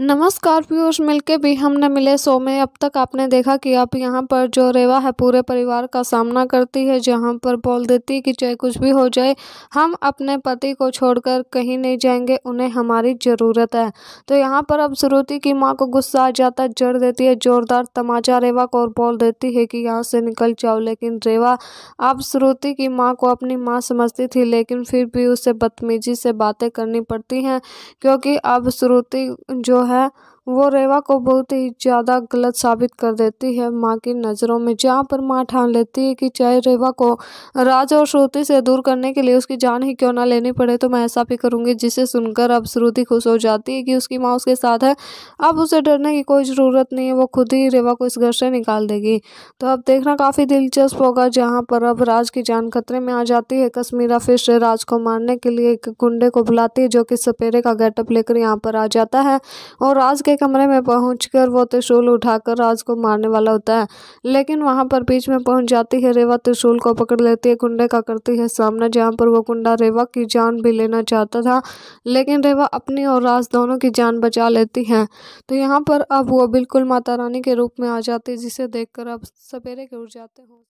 नमस्कार पीयूष मिलके भी हमने मिले सो में अब तक आपने देखा कि आप यहाँ पर जो रेवा है पूरे परिवार का सामना करती है जहाँ पर बोल देती है कि चाहे कुछ भी हो जाए हम अपने पति को छोड़कर कहीं नहीं जाएंगे उन्हें हमारी ज़रूरत है तो यहाँ पर अब श्रुति की माँ को गुस्सा आ जाता जड़ देती है ज़ोरदार तमाचा रेवा को और बोल देती है कि यहाँ से निकल जाओ लेकिन रेवा अब श्रुति की माँ को अपनी माँ समझती थी लेकिन फिर भी उसे बदतमीजी से बातें करनी पड़ती हैं क्योंकि अब श्रुति जो है। वो रेवा को बहुत ही ज़्यादा गलत साबित कर देती है माँ की नज़रों में जहाँ पर माँ ठान लेती है कि चाहे रेवा को राज और श्रुति से दूर करने के लिए उसकी जान ही क्यों ना लेनी पड़े तो मैं ऐसा भी करूँगी जिसे सुनकर अब श्रुति खुश हो जाती है कि उसकी माँ उसके साथ है अब उसे डरने की कोई ज़रूरत नहीं है वो खुद ही रेवा को इस घर से निकाल देगी तो अब देखना काफ़ी दिलचस्प होगा जहाँ पर अब राज की जान खतरे में आ जाती है कश्मीरा फिर से राज को मारने के लिए एक गुंडे को बुलाती है जो कि सपेरे का गेटअप लेकर यहाँ पर आ जाता है और राज के कमरे में पहुंचकर वो त्रिशूल उठाकर राज को मारने वाला होता है लेकिन वहां पर बीच में पहुंच जाती है रेवा त्रिशूल को पकड़ लेती है कुंडे का करती है सामना जहां पर वो कुंडा रेवा की जान भी लेना चाहता था लेकिन रेवा अपनी और राज दोनों की जान बचा लेती है तो यहाँ पर अब वो बिल्कुल माता रानी के रूप में आ जाती है जिसे देखकर अब सवेरे के उठ जाते हो